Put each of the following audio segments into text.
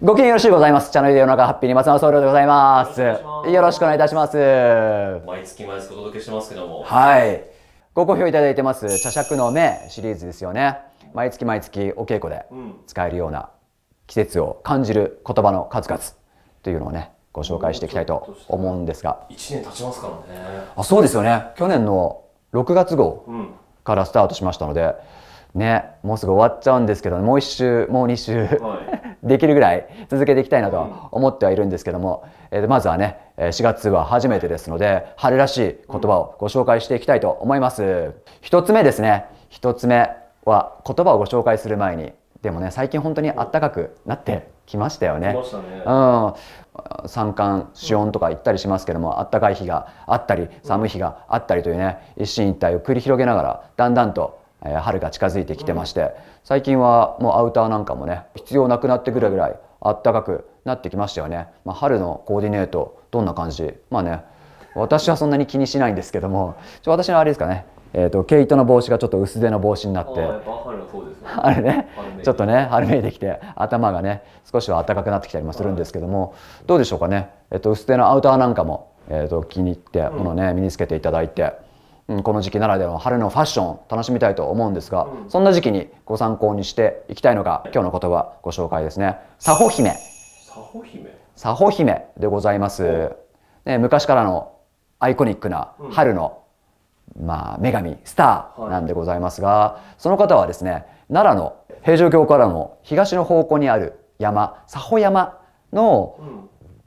ご機嫌よろしゅうございます。チャンネルで世の中ハッピーに松山総領でございます。よろしくお願いいたします。毎月毎月お届けしますけども。はい。ご好評いただいてます、茶尺の目シリーズですよね。毎月毎月お稽古で使えるような季節を感じる言葉の数々というのをね、ご紹介していきたいと思うんですが。1年経ちますからね。あ、そうですよね。去年の6月号からスタートしましたので、ね、もうすぐ終わっちゃうんですけど、もう1週、もう2週、はいできるぐらい続けていきたいなと思ってはいるんですけども、えー、まずはね4月は初めてですので春らしい言葉をご紹介していきたいと思います一つ目ですね一つ目は言葉をご紹介する前にでもね最近本当にあったかくなってきましたよね。ねうん、三寒四温とか言ったりしますけどもあったかい日があったり寒い日があったりというね一進一退を繰り広げながらだんだんと春が近づいてきてまして、最近はもうアウターなんかもね必要なくなってくるぐらいあったかくなってきましたよね、まあ、春のコーディネートどんな感じまあね私はそんなに気にしないんですけどもちょ私のあれですかねえーと、毛糸の帽子がちょっと薄手の帽子になって、あれねちょっとね春めいてきて頭がね少しは暖かくなってきたりもするんですけども、どうでしょうかね、えーと、薄手のアウターなんかも、えーと、気に入ってものね身につけていただいて。うん、この時期ならではの春のファッション楽しみたいと思うんですが、うん、そんな時期にご参考にしていきたいのが今日の言葉ご紹介ですね。サホ姫。サホ姫。サホ姫でございます。ね、昔からのアイコニックな春の、うん、まあ女神スターなんでございますが、はい、その方はですね奈良の平城京からの東の方向にある山佐保山の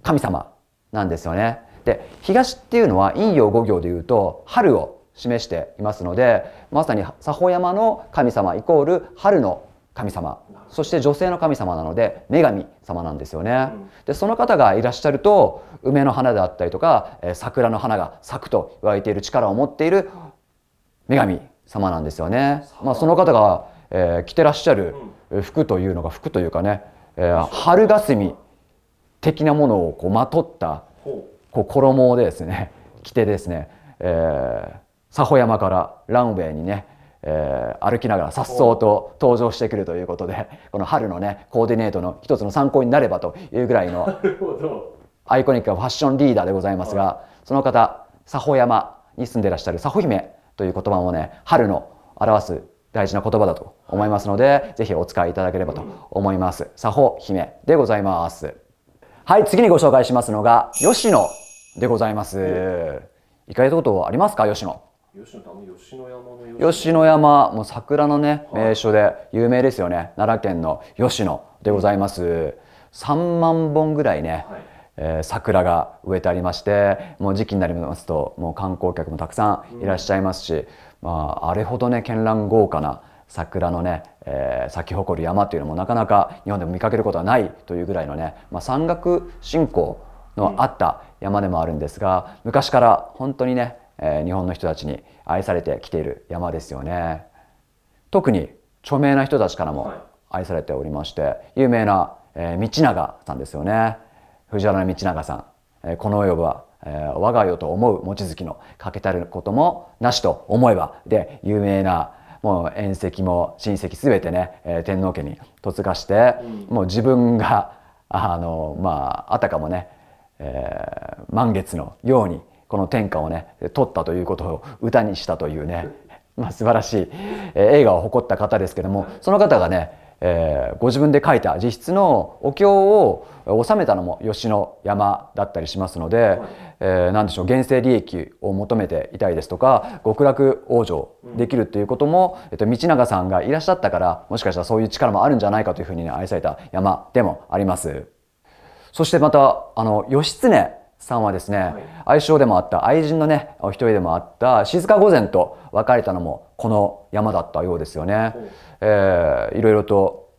神様なんですよね。で東っていうのは陰陽五行で言うと春を示していますのでまさに佐保山の神様イコール春の神様そして女性の神様なので女神様なんですよね。でその方がいらっしゃると梅の花であったりとか桜の花が咲くと言われている力を持っている女神様なんですよね。まあ、その方が、えー、着てらっしゃる服というのが服というかね、えー、春霞的なものをこうまとったこう衣でですね着てですね、えー佐保山からランウェイにね、えー、歩きながら颯爽と登場してくるということでこの春のねコーディネートの一つの参考になればというぐらいの アイコニックなファッションリーダーでございますがその方佐保山に住んでらっしゃる佐保姫という言葉もね春の表す大事な言葉だと思いますので、ぜひお使いいただければと思います。佐保姫でございます。はい、次にご紹介しますのが、吉野でございます。行かれたことありますか吉野。吉野山の吉野山もう桜のね、はい、名所で有名ですよね奈良県の吉野でございます、3万本ぐらいね、はい、えー、桜が植えてありましてもう時期になりますともう観光客もたくさんいらっしゃいますし、うん、まあ、あれほどね絢爛豪華な桜のね、えー、咲き誇る山というのもなかなか日本でも見かけることはないというぐらいのね、まあ、山岳信仰のあった山でもあるんですが、うん、昔から本当にねえ日本の人たちに愛されてきている山ですよね特に著名な人たちからも愛されておりまして有名な、道長さんですよね藤原道長さん、この世は、我が世と思う望月の欠けたることもなしと思えばで有名なもう縁戚も親戚すべてね、天皇家に嫁がして、もう自分があのまああたかもね、えー、満月のようにこの天下をね取ったということを歌にしたというね、まあ、素晴らしい、えー、映画を誇った方ですけどもその方がね、えー、ご自分で書いた自筆のお経を収めたのも吉野山だったりしますので、えー、何でしょう原生利益を求めていたりですとか極楽往生できるということも、えっと、道長さんがいらっしゃったからもしかしたらそういう力もあるんじゃないかというふうに、ね、愛された山でもあります。そしてまたあの義経さんはですね、はい、愛称でもあった愛人のねお一人でもあった静御前と別れたのもこの山だったようですよね。い、えー、いろいろと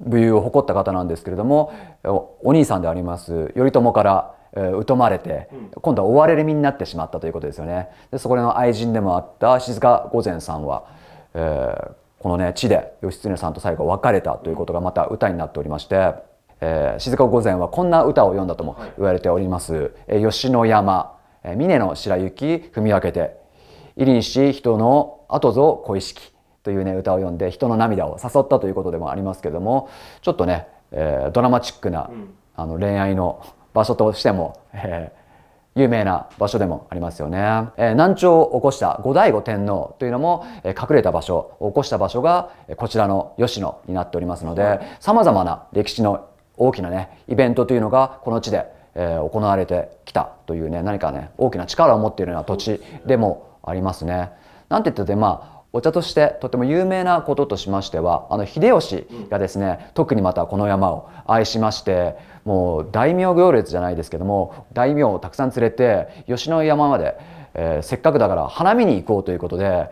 武勇を誇った方なんですけれどもお兄さんであります頼朝から疎まれて今度は追われる身になってしまったということですよね。でそこの愛人でもあった静御前さんは、えー、このね地で義経さんと最後別れたということがまた歌になっておりまして。えー、静岡御前はこんな歌を詠んだとも言われております、え、はい、吉野山、えー、峰の白雪踏み分けて入西人の後ぞ小意識というね歌を詠んで人の涙を誘ったということでもありますけどもちょっとね、えー、ドラマチックな、うん、あの恋愛の場所としても、えー、有名な場所でもありますよね。えー、難聴を起こした後醍醐天皇というのも、えー、隠れた場所、起こした場所が、えー、こちらの吉野になっておりますので、様々な歴史の大きなねイベントというのがこの地で、えー、行われてきたというね何かね大きな力を持っているような土地でもありますね。なんて言ってまあお茶としてとても有名なこととしましてはあの秀吉がですね、特にまたこの山を愛しましてもう大名行列じゃないですけども大名をたくさん連れて吉野山まで、えー、せっかくだから花見に行こうということで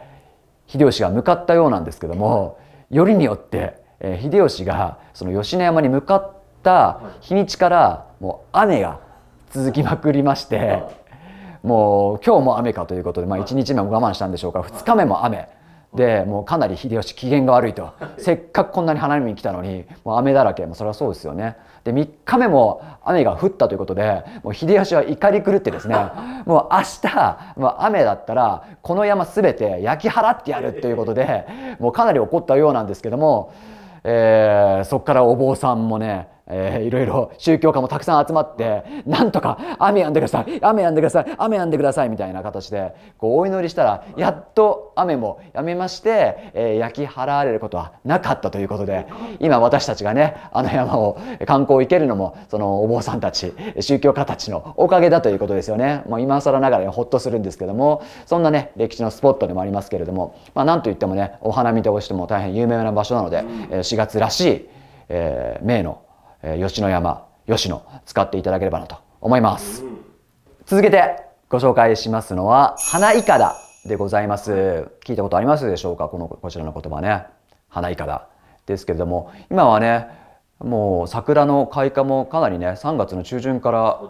秀吉が向かったようなんですけどもよりによって、えー、秀吉がその吉野山に向かってった日にちからもう雨が続きまくりまして、もう今日も雨かということで、まあ、1日目も我慢したんでしょうか2日目も雨。でもうかなり秀吉機嫌が悪いとせっかくこんなに花見に来たのにもう雨だらけもうそれはそうですよねで3日目も雨が降ったということでもう秀吉は怒り狂ってですね もう明日もう雨だったらこの山全て焼き払ってやるということで もうかなり怒ったようなんですけども、えー、そこからお坊さんもねえー、いろいろ宗教家もたくさん集まってなんとか雨やんでください雨やんでください雨やんでくださいみたいな形でこうお祈りしたらやっと雨もやめまして、えー、焼き払われることはなかったということで今私たちがねあの山を観光行けるのもそのお坊さんたち宗教家たちのおかげだということですよねもう今更ながら、ね、ほっとするんですけどもそんなね歴史のスポットでもありますけれども、まあ、なんといってもねお花見としても大変有名な場所なので、えー、4月らしい、えー、名のえ吉野山、吉野使っていただければなと思います。続けてご紹介しますのは、花いかだでございます。聞いたことありますでしょうかこの、こちらの言葉ね。花いかだですけれども、今はね、もう桜の開花もかなりね3月の中旬から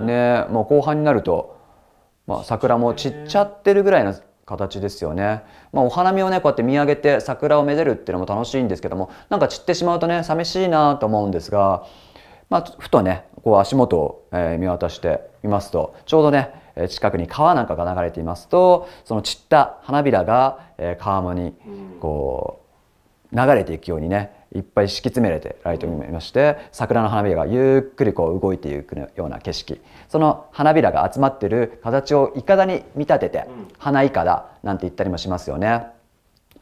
ね、ね、もう後半になると、まあ、桜も散っちゃってるぐらいの形ですよね、まあ、お花見をねこうやって見上げて桜をめでるっていうのも楽しいんですけどもなんか散ってしまうとね寂しいなと思うんですが、まあ、ふとねこう足元を、え見渡してみますとちょうどね近くに川なんかが流れていますとその散った花びらが川面にこう流れていくようにねいっぱい敷き詰められてライトにいまして桜の花びらがゆっくりこう動いていくような景色その花びらが集まってる形をいかだに見立てて花いかだなんて言ったりもしますよね。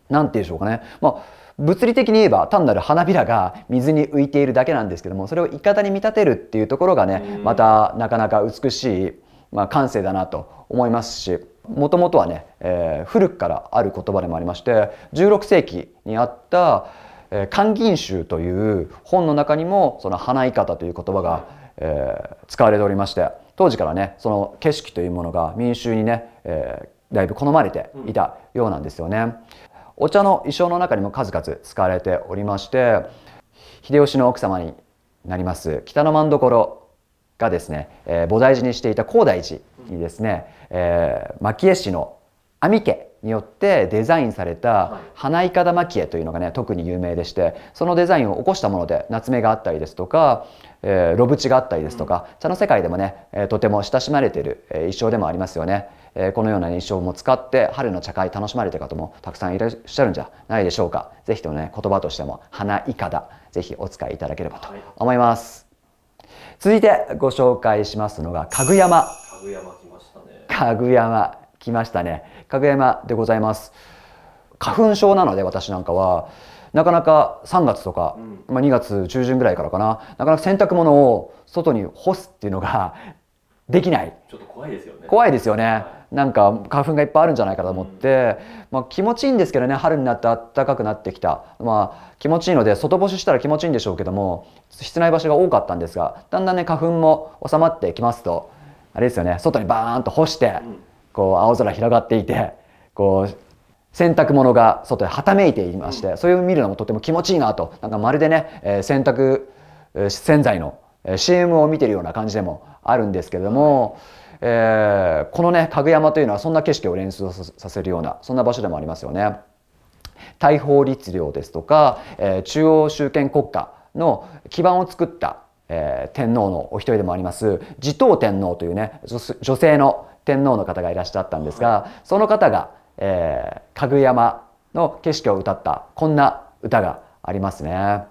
なんて言うでしょうかね。まあ物理的に言えば単なる花びらが水に浮いているだけなんですけどもそれをいかだに見立てるっていうところがねまたなかなか美しい、まあ、感性だなと思いますしもともとはね、えー、古くからある言葉でもありまして16世紀にあった「勧吟集」という本の中にもその花いかたという言葉が、えー、使われておりまして当時からねその景色というものが民衆にね、えー、だいぶ好まれていたようなんですよね。お茶の衣装の中にも数々使われておりまして秀吉の奥様になります北の万所がですね、えー、菩提寺にしていた高台寺にですね、えー、蒔絵師の網家によってデザインされた花いかだ蒔絵というのがね特に有名でしてそのデザインを起こしたもので夏目があったりですとか、えー、ロブチがあったりですとか、茶の世界でもね、えとても親しまれている、えー、衣装でもありますよね。えこのような印象も使って春の茶会楽しまれてる方もたくさんいらっしゃるんじゃないでしょうか。ぜひともね言葉としても花いかだぜひお使いいただければと思います。はい、続いてご紹介しますのがかぐやま。かぐやま来ましたね。かぐやま。来ましたね。かぐやでございます。花粉症なので私なんかは、なかなか3月とか、まあ、2月中旬ぐらいからかな、なかなか洗濯物を外に干すっていうのが できない。ちょっと怖いですよね。怖いですよね。なんか花粉がいっぱいあるんじゃないかと思って、まあ、気持ちいいんですけどね春になって暖かくなってきた、まあ、気持ちいいので外干ししたら気持ちいいんでしょうけども室内場所が多かったんですがだんだんね花粉も収まってきますとあれですよね外にバーンと干して、こう青空広がっていてこう洗濯物が外ではためいていまして、それを見るのもとても気持ちいいなとなんかまるでね、えー、洗濯え洗剤のえー、CM を見てるような感じでもあるんですけれども、えー、このねかぐ山というのはそんな景色を連想させるようなそんな場所でもありますよね。大法律令ですとか、えー、中央集権国家の基盤を作った、えー、天皇のお一人でもあります持統天皇というね女性の天皇の方がいらっしゃったんですがその方が、えー、かぐ山の景色を歌ったこんな歌がありますね。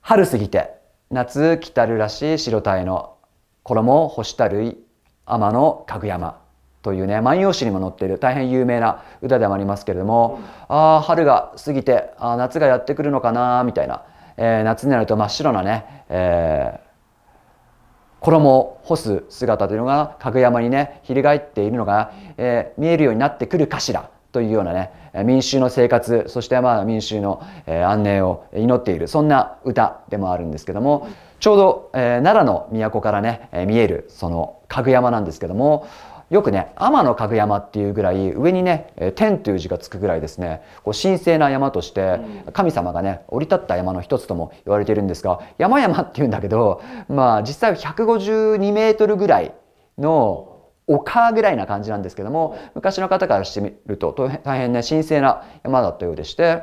春過ぎて夏来たるらしい白鯛の衣を干したるい天のかぐ山というね万葉集にも載っている大変有名な歌でもありますけれども、うん、ああ春が過ぎてあ夏がやってくるのかなみたいな、えー、夏になると真っ白なね、えー衣を干す姿というのが角山にね翻っているのが、えー、見えるようになってくるかしらというようなね民衆の生活そしてまあ民衆の安寧を祈っているそんな歌でもあるんですけどもちょうど、えー、奈良の都からね見えるその角山なんですけどもよくね、天の家具山っていうぐらい、上にね、天という字がつくぐらいですね、こう神聖な山として、神様がね、降り立った山の一つとも言われているんですが、山々っていうんだけど、まあ実際は152メートルぐらいの丘ぐらいな感じなんですけども、昔の方からしてみると、大変ね、神聖な山だったようでして、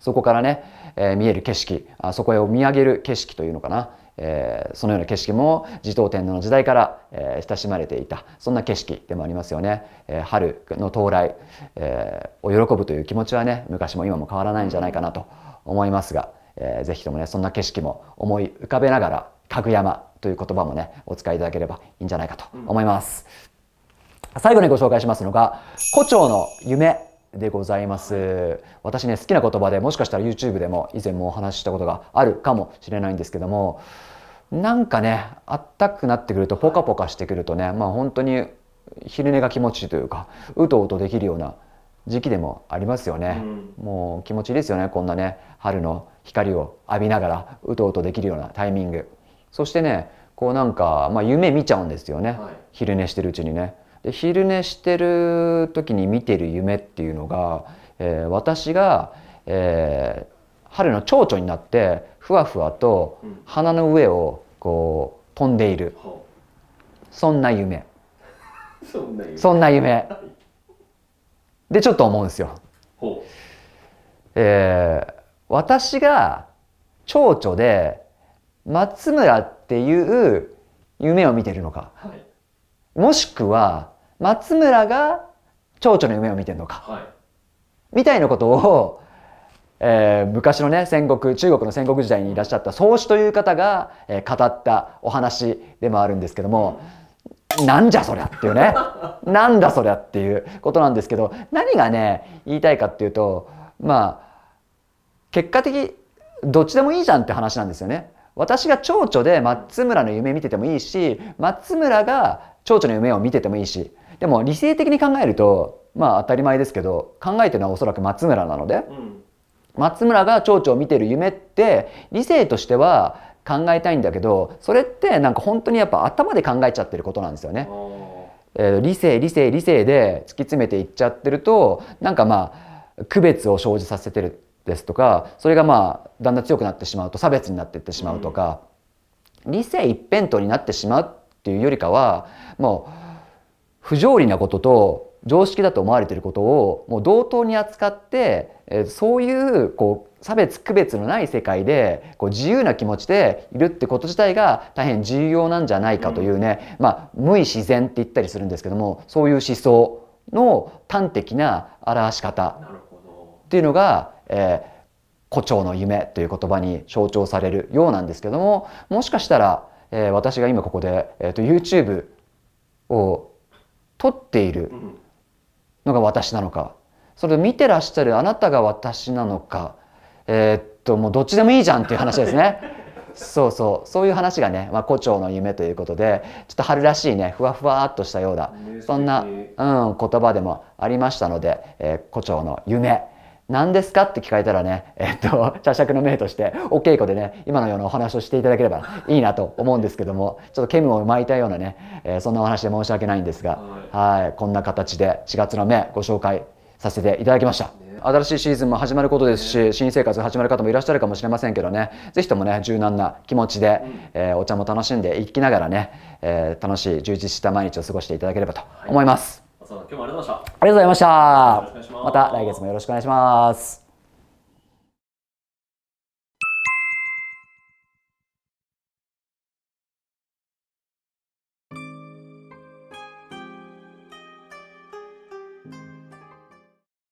そこからね、えー、見える景色あ、そこへを見上げる景色というのかな、えー、そのような景色も持統天皇の時代から、えー、親しまれていたそんな景色でもありますよね、えー、春の到来、えを喜ぶという気持ちはね昔も今も変わらないんじゃないかなと思いますが、えー、ぜひともねそんな景色も思い浮かべながら「かぐやま」という言葉もねお使いいただければいいんじゃないかと思います。最後にご紹介しますのが「胡蝶の夢」でございます。私ね、好きな言葉でもしかしたら YouTube でも以前もお話ししたことがあるかもしれないんですけども、なんかね、あったくなってくると、ポカポカしてくるとね、まあ本当に昼寝が気持ちいいというか、うとうとできるような時期でもありますよね。うん、もう気持ちいいですよね、こんなね、春の光を浴びながら、うとうとできるようなタイミング。そしてね、こうなんか、まあ、夢見ちゃうんですよね、はい、昼寝してるうちにね。で昼寝してる時に見てる夢っていうのが、えー、私が、えー、春の蝶々になってふわふわと花の上をこう飛んでいる、うん、そんな夢 そんな夢でちょっと思うんですよ。えー、私が蝶々で松村っていう夢を見てるのか、はい、もしくは松村が蝶々の夢を見てるのか、はい、みたいなことを、えー、昔のね戦国中国の戦国時代にいらっしゃった宗師という方が、えー、語ったお話でもあるんですけども。なんじゃそりゃっていうね なんだそりゃっていうことなんですけど何がね言いたいかっていうとまあ結果的どっちでもいいじゃんって話なんですよね。私が蝶々で松村の夢見ててもいいし松村が蝶々の夢を見ててもいいしでも理性的に考えるとまあ当たり前ですけど考えてるのはおそらく松村なので、うん、松村が蝶々を見てる夢って理性としては考えたいんだけどそれってなんか本当にやっぱ頭で考えちゃってることなんですよね。えー、理性理性理性で突き詰めていっちゃってるとなんかまあ区別を生じさせてるですとかそれがまあだんだん強くなってしまうと差別になっていってしまうとか、うん、理性一辺倒になってしまうっていうよりかはもう不条理なことと常識だと思われていることをもう同等に扱って、えそういうこう差別区別のない世界でこう自由な気持ちでいるってこと自体が大変重要なんじゃないかというね、うん、まあ、無意自然って言ったりするんですけどもそういう思想の端的な表し方っていうのが、えー、胡蝶の夢という言葉に象徴されるようなんですけどももしかしたら、えー、私が今ここで、えーと、と YouTube を取っているのが私なのかそれと見てらっしゃるあなたが私なのかえー、っともうどっちでもいいじゃんっていう話ですね。そうそうそういう話がね、まあ、胡蝶の夢ということでちょっと春らしいねふわふわっとしたようなそんな、うん、言葉でもありましたので、えー、胡蝶の夢何ですかって聞かれたらね、えっと、茶尺の命として、お稽古でね、今のようなお話をしていただければいいなと思うんですけども、ちょっと煙を巻いたようなね、えー、そんなお話で申し訳ないんですが、はい、こんな形で4月の目ご紹介させていただきました。新しいシーズンも始まることですし、新生活始まる方もいらっしゃるかもしれませんけどね、ぜひともね、柔軟な気持ちで、えー、お茶も楽しんでいきながらね、えー、楽しい充実した毎日を過ごしていただければと思います。今日もありがとうございました。ありがとうございました。また来月もよろしくお願いします。